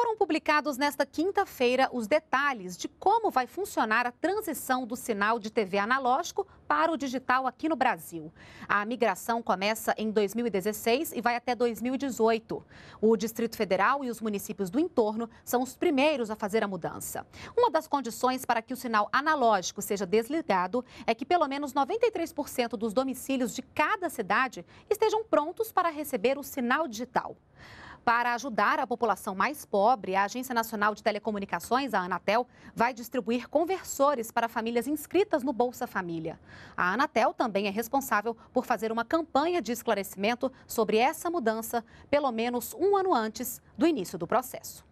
Foram publicados nesta quinta-feira os detalhes de como vai funcionar a transição do sinal de TV analógico para o digital aqui no Brasil. A migração começa em 2016 e vai até 2018. O Distrito Federal e os municípios do entorno são os primeiros a fazer a mudança. Uma das condições para que o sinal analógico seja desligado é que pelo menos 93% dos domicílios de cada cidade estejam prontos para receber o sinal digital. Para ajudar a população mais pobre, a Agência Nacional de Telecomunicações, a Anatel, vai distribuir conversores para famílias inscritas no Bolsa Família. A Anatel também é responsável por fazer uma campanha de esclarecimento sobre essa mudança, pelo menos um ano antes do início do processo.